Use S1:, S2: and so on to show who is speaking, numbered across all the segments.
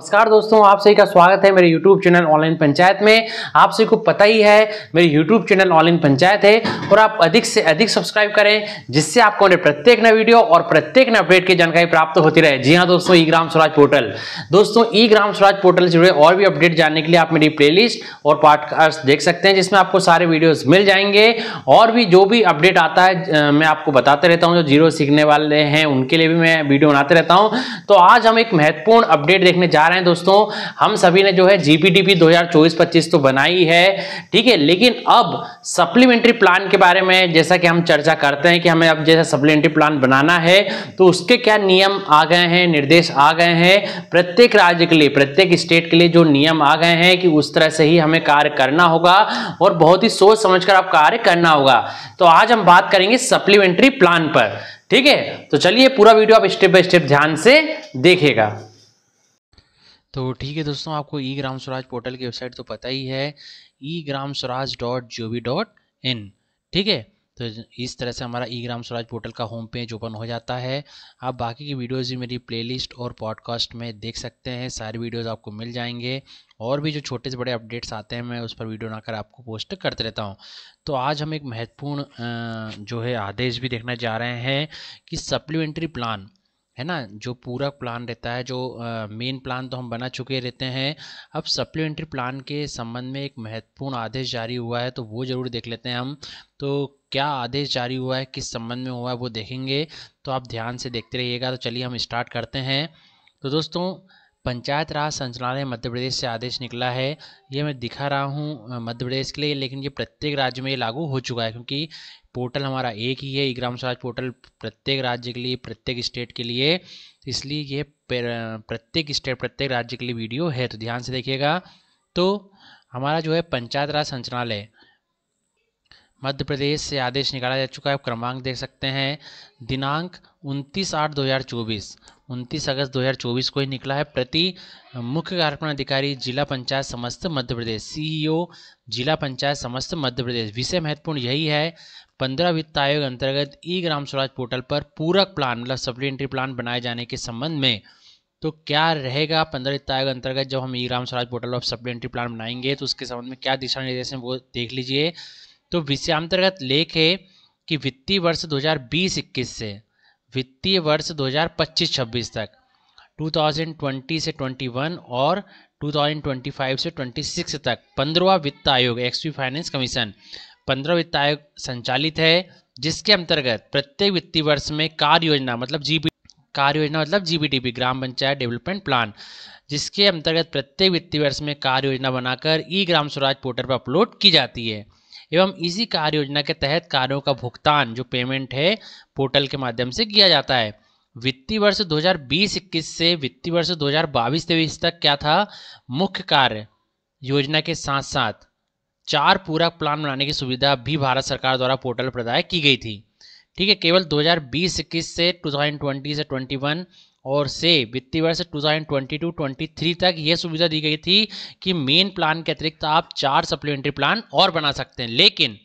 S1: नमस्कार दोस्तों आप सभी का स्वागत है मेरे YouTube चैनल ऑनलाइन पंचायत में आप सभी को पता ही है मेरे YouTube चैनल ऑनलाइन पंचायत है और आप अधिक से अधिक सब्सक्राइब करें जिससे आपको मेरे प्रत्येक नए वीडियो और प्रत्येक नए अपडेट की जानकारी प्राप्त होती रहे जी हाँ दोस्तों ई ग्राम स्वराज पोर्टल दोस्तों ई ग्राम स्वराज पोर्टल से जुड़े और भी अपडेट जानने के लिए आप मेरी प्ले और पॉडकास्ट देख सकते हैं जिसमें आपको सारे वीडियोज मिल जाएंगे और भी जो भी अपडेट आता है मैं आपको बताते रहता हूँ जो जीरो सीखने वाले हैं उनके लिए भी मैं वीडियो बनाते रहता हूँ तो आज हम एक महत्वपूर्ण अपडेट देखने जा रहे हैं दोस्तों हम सभी ने जो है जीपीडीपी 2024-25 तो बनाई है ठीक है लेकिन अब सप्लीमेंट्री प्लान के बारे में जैसा कि हम चर्चा करते हैं कि हमें अब जैसा सप्लीमेंट्री प्लान बनाना है तो उसके क्या नियम आ गए हैं निर्देश आ गए हैं प्रत्येक राज्य के लिए प्रत्येक स्टेट के लिए जो नियम आ गए हैं कि उस तरह से ही हमें कार्य करना होगा और बहुत ही सोच समझ आप कार्य करना होगा तो आज हम बात करेंगे सप्लीमेंट्री प्लान पर ठीक है तो चलिए पूरा वीडियो आप स्टेप बाय स्टेप ध्यान से देखेगा तो ठीक है दोस्तों आपको ई ग्राम स्वराज पोर्टल की वेबसाइट तो पता ही है e Gram Swaraj dot G O V dot in ठीक है तो इस तरह से हमारा ई ग्राम स्वराज पोर्टल का होम पेज ओपन हो जाता है आप बाकी की वीडियोज़ भी मेरी प्लेलिस्ट और पॉडकास्ट में देख सकते हैं सारे वीडियोस आपको मिल जाएंगे और भी जो छोटे से बड़े अपडेट्स आते हैं मैं उस पर वीडियो बनाकर आपको पोस्ट करते रहता हूँ तो आज हम एक महत्वपूर्ण जो है आदेश भी देखना जा रहे हैं कि सप्लीमेंट्री प्लान है ना जो पूरा प्लान रहता है जो मेन प्लान तो हम बना चुके रहते हैं अब सप्लीमेंट्री प्लान के संबंध में एक महत्वपूर्ण आदेश जारी हुआ है तो वो ज़रूर देख लेते हैं हम तो क्या आदेश जारी हुआ है किस संबंध में हुआ है वो देखेंगे तो आप ध्यान से देखते रहिएगा तो चलिए हम स्टार्ट करते हैं तो दोस्तों पंचायत राज संचालय मध्य प्रदेश से आदेश निकला है ये मैं दिखा रहा हूँ मध्य प्रदेश के लिए लेकिन ये प्रत्येक राज्य में ये लागू हो चुका है क्योंकि पोर्टल हमारा एक ही है ई ग्राम स्वराज पोर्टल प्रत्येक राज्य के लिए प्रत्येक स्टेट के लिए इसलिए ये प्रत्येक स्टेट प्रत्येक राज्य के लिए वीडियो है तो ध्यान से देखिएगा तो हमारा जो है पंचायत राज संचालय मध्य प्रदेश से आदेश निकाला जा चुका है क्रमांक देख सकते हैं दिनांक 29 आठ 2024 हज़ार अगस्त 2024 को ही निकला है प्रति मुख्य कार्यक्रम अधिकारी जिला पंचायत समस्त मध्य प्रदेश सीईओ जिला पंचायत समस्त मध्य प्रदेश विषय महत्वपूर्ण यही है पंद्रह वित्त आयोग अंतर्गत ई ग्राम स्वराज पोर्टल पर पूरक प्लान मतलब सप्लीमेंट्री प्लान बनाए जाने के संबंध में तो क्या रहेगा पंद्रह वित्त आयोग अंतर्गत जब हम ई ग्राम स्वराज पोर्टल पर सप्लीमेंट्री प्लान बनाएंगे तो उसके संबंध में क्या दिशा निर्देश हैं वो देख लीजिए तो विषयांतर्गत लेख है कि वित्तीय वर्ष 2020-21 से वित्तीय वर्ष 2025-26 तक 2020 से 21 और 2025 से 26 तक पंद्रवा वित्त आयोग एक्स फाइनेंस कमीशन पंद्रह वित्त आयोग संचालित है जिसके अंतर्गत प्रत्येक वित्तीय वर्ष में कार्य योजना मतलब जी कार्य योजना मतलब GBDP Gram panchayat development plan जिसके अंतर्गत प्रत्येक वित्तीय वर्ष में कार्य योजना बनाकर ई ग्राम स्वराज पोर्टल पर अपलोड की जाती है एवं इसी कार्य योजना के तहत कार्यों का भुगतान जो पेमेंट है पोर्टल के माध्यम से किया जाता है वित्तीय वर्ष 2020-21 से वित्तीय वर्ष 2022 तेईस तक क्या था मुख्य कार्य योजना के साथ साथ चार पूरा प्लान बनाने की सुविधा भी भारत सरकार द्वारा पोर्टल प्रदाय की गई थी ठीक है केवल 2020-21 से 2020 से 21 और से वित्तीय वर्ष 2022-23 तक यह सुविधा दी गई थी कि मेन प्लान के अतिरिक्त आप चार सप्लीमेंट्री प्लान और बना सकते हैं लेकिन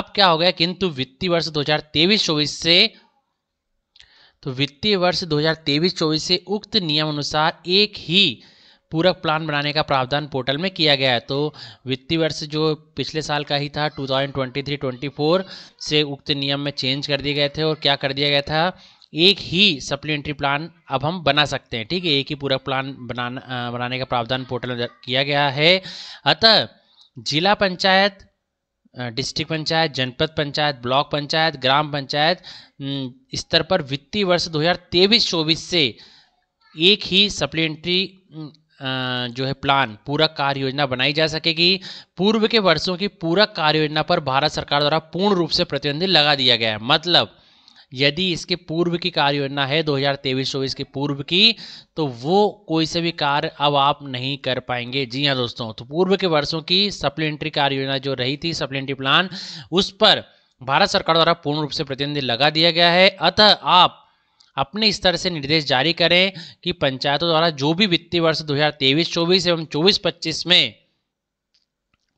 S1: अब क्या हो गया किंतु वित्तीय वर्ष 2023-24 से तो वित्तीय वर्ष 2023-24 से उक्त नियम अनुसार एक ही पूरक प्लान बनाने का प्रावधान पोर्टल में किया गया है तो वित्तीय वर्ष जो पिछले साल का ही था 2023-24 से उक्त नियम में चेंज कर दिए गए थे और क्या कर दिया गया था एक ही सप्लीमेंट्री प्लान अब हम बना सकते हैं ठीक है एक ही पूरा प्लान बनाना बनाने का प्रावधान पोर्टल में किया गया है अतः जिला पंचायत डिस्ट्रिक्ट पंचायत जनपद पंचायत ब्लॉक पंचायत ग्राम पंचायत स्तर पर वित्तीय वर्ष 2023 हज़ार से एक ही सप्लीमेंट्री जो है प्लान पूरक कार्य योजना बनाई जा सकेगी पूर्व के वर्षों की पूरक कार्य योजना पर भारत सरकार द्वारा पूर्ण रूप से प्रतिबंध लगा दिया गया है मतलब यदि इसके पूर्व की कार्य योजना है 2023-24 के पूर्व की तो वो कोई से भी कार्य अब आप नहीं कर पाएंगे जी हाँ दोस्तों तो पूर्व के वर्षों की सप्लीमेंट्री कार्य योजना जो रही थी सप्लीमेंट्री प्लान उस पर भारत सरकार द्वारा पूर्ण रूप से प्रतिबंध लगा दिया गया है अतः आप अपने स्तर से निर्देश जारी करें कि पंचायतों द्वारा जो भी वित्तीय वर्ष 2023-24 एवं 24-25 में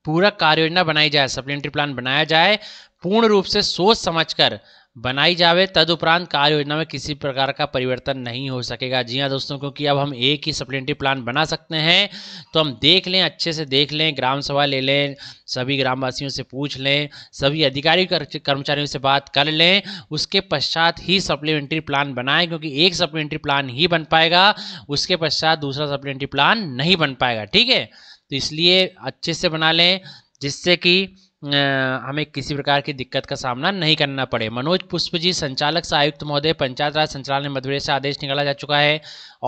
S1: पूरा कार्य योजना बनाई जाए सप्लीमेंट्री प्लान बनाया जाए पूर्ण रूप से सोच समझकर बनाई जावे तदुपरांत कार्य योजना में किसी प्रकार का परिवर्तन नहीं हो सकेगा जी हाँ दोस्तों क्योंकि अब हम एक ही सप्लीमेंट्री प्लान बना सकते हैं तो हम देख लें अच्छे से देख लें ग्राम सभा ले लें सभी ग्रामवासियों से पूछ लें सभी अधिकारी कर्मचारियों से बात कर लें उसके पश्चात ही सप्लीमेंट्री प्लान बनाएं क्योंकि एक सप्लीमेंट्री प्लान ही बन पाएगा उसके पश्चात दूसरा सप्लीमेंट्री प्लान नहीं बन पाएगा ठीक है तो इसलिए अच्छे से बना लें जिससे कि हमें किसी प्रकार की दिक्कत का सामना नहीं करना पड़े मनोज पुष्प जी संचालक से आयुक्त महोदय पंचायत राज संचालन मध्यप्रदेश से आदेश निकाला जा चुका है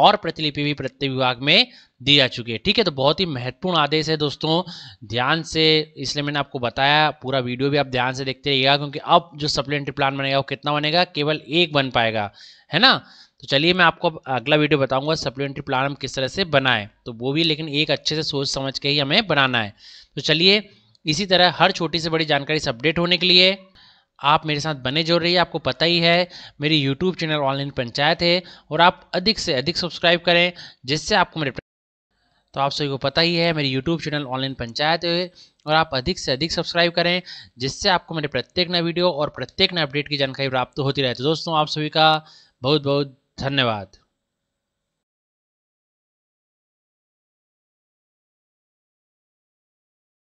S1: और प्रतिलिपि भी प्रत्येक विभाग में दी जा चुकी है ठीक है तो बहुत ही महत्वपूर्ण आदेश है दोस्तों ध्यान से इसलिए मैंने आपको बताया पूरा वीडियो भी आप ध्यान से देखते रहिएगा क्योंकि अब जो सप्लीमेंट्री प्लान बनेगा वो कितना बनेगा केवल एक बन पाएगा है ना तो चलिए मैं आपको अगला वीडियो बताऊंगा सप्लीमेंट्री प्लान हम किस तरह से बनाएं तो वो भी लेकिन एक अच्छे से सोच समझ के ही हमें बनाना है तो चलिए इसी तरह हर छोटी से बड़ी जानकारी से अपडेट होने के लिए आप मेरे साथ बने जोड़ है आपको पता ही है मेरी यूट्यूब चैनल ऑनलाइन पंचायत है और आप अधिक से अधिक सब्सक्राइब करें जिससे आपको मेरे तो आप सभी को पता ही है मेरी यूट्यूब चैनल ऑनलाइन पंचायत है और आप अधिक से अधिक सब्सक्राइब करें जिससे आपको मेरे प्रत्येक नए वीडियो और प्रत्येक नए अपडेट की जानकारी प्राप्त होती रहे तो दोस्तों आप सभी का बहुत बहुत धन्यवाद